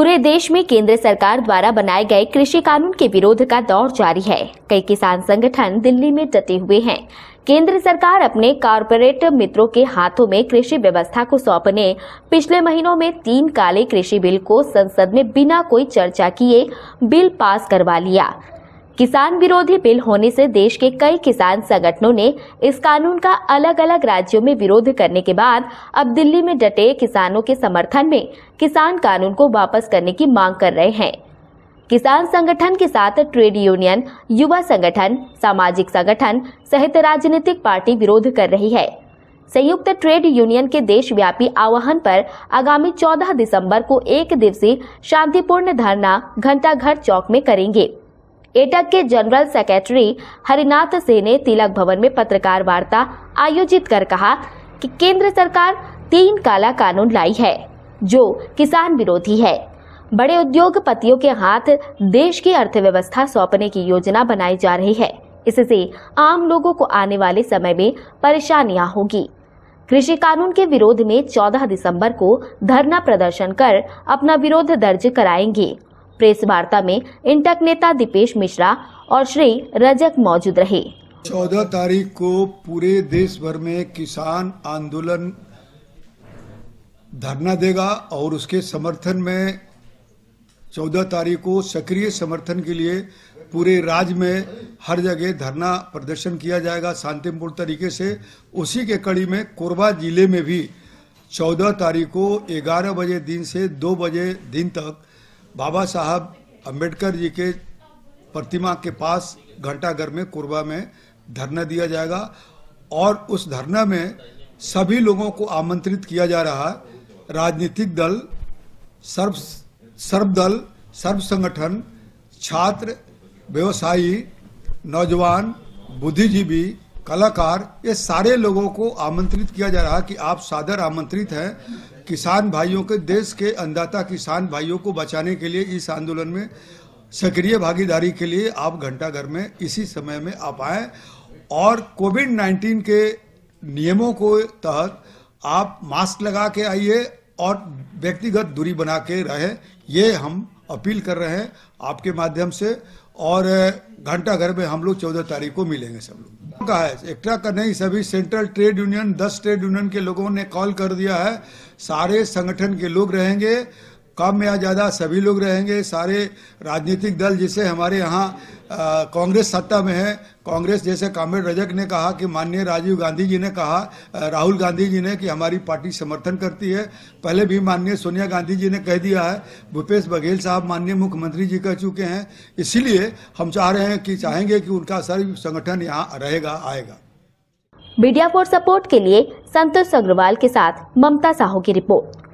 पूरे देश में केंद्र सरकार द्वारा बनाए गए कृषि कानून के विरोध का दौर जारी है कई किसान संगठन दिल्ली में डटे हुए हैं केंद्र सरकार अपने कारपोरेट मित्रों के हाथों में कृषि व्यवस्था को सौंपने पिछले महीनों में तीन काले कृषि बिल को संसद में बिना कोई चर्चा किए बिल पास करवा लिया किसान विरोधी बिल होने से देश के कई किसान संगठनों ने इस कानून का अलग अलग राज्यों में विरोध करने के बाद अब दिल्ली में डटे किसानों के समर्थन में किसान कानून को वापस करने की मांग कर रहे हैं किसान संगठन के साथ ट्रेड यूनियन युवा संगठन सामाजिक संगठन सहित राजनीतिक पार्टी विरोध कर रही है संयुक्त ट्रेड यूनियन के देशव्यापी आह्वान पर आगामी 14 दिसंबर को एक दिवसीय शांतिपूर्ण धरना घंटाघर चौक में करेंगे एटक के जनरल सेक्रेटरी हरिनाथ सिंह ने तिलक भवन में पत्रकार वार्ता आयोजित कर कहा कि केंद्र सरकार तीन काला कानून लाई है जो किसान विरोधी है बड़े उद्योगपतियों के हाथ देश की अर्थव्यवस्था सौंपने की योजना बनाई जा रही है इससे आम लोगों को आने वाले समय में परेशानियां होगी कृषि कानून के विरोध में 14 दिसंबर को धरना प्रदर्शन कर अपना विरोध दर्ज कराएंगे प्रेस वार्ता में इंटक नेता दीपेश मिश्रा और श्री रजक मौजूद रहे चौदह तारीख को पूरे देश भर में किसान आंदोलन धरना देगा और उसके समर्थन में चौदह तारीख को सक्रिय समर्थन के लिए पूरे राज्य में हर जगह धरना प्रदर्शन किया जाएगा शांतिपूर्ण तरीके से उसी के कड़ी में कोरबा जिले में भी चौदह तारीख को ग्यारह बजे दिन से दो बजे दिन तक बाबा साहब अम्बेडकर जी के प्रतिमा के पास घंटाघर में कुरबा में धरना दिया जाएगा और उस धरना में सभी लोगों को आमंत्रित किया जा रहा है राजनीतिक दल सर्व सर्वदल सर्व संगठन छात्र व्यवसायी नौजवान बुद्धिजीवी कलाकार ये सारे लोगों को आमंत्रित किया जा रहा कि आप सादर आमंत्रित हैं किसान भाइयों के देश के अन्नदाता किसान भाइयों को बचाने के लिए इस आंदोलन में सक्रिय भागीदारी के लिए आप घंटाघर में इसी समय में आप आए और कोविड नाइन्टीन के नियमों को तहत आप मास्क लगा के आइए और व्यक्तिगत दूरी बना के रहें ये हम अपील कर रहे हैं आपके माध्यम से और घंटा घर में हम लोग चौदह तारीख को मिलेंगे सब लोग का है एक्ट्रा का नहीं सभी सेंट्रल ट्रेड यूनियन दस ट्रेड यूनियन के लोगों ने कॉल कर दिया है सारे संगठन के लोग रहेंगे कम या ज़्यादा सभी लोग रहेंगे सारे राजनीतिक दल जिसे हमारे यहाँ कांग्रेस सत्ता में है कांग्रेस जैसे कामरेड रजक ने कहा कि माननीय राजीव गांधी जी ने कहा राहुल गांधी जी ने कि हमारी पार्टी समर्थन करती है पहले भी माननीय सोनिया गांधी जी ने कह दिया है भूपेश बघेल साहब माननीय मुख्यमंत्री जी कह चुके हैं इसीलिए हम चाह रहे हैं कि चाहेंगे कि उनका सर संगठन यहाँ रहेगा आएगा मीडिया फॉर सपोर्ट के लिए संतोष अग्रवाल के साथ ममता साहू की रिपोर्ट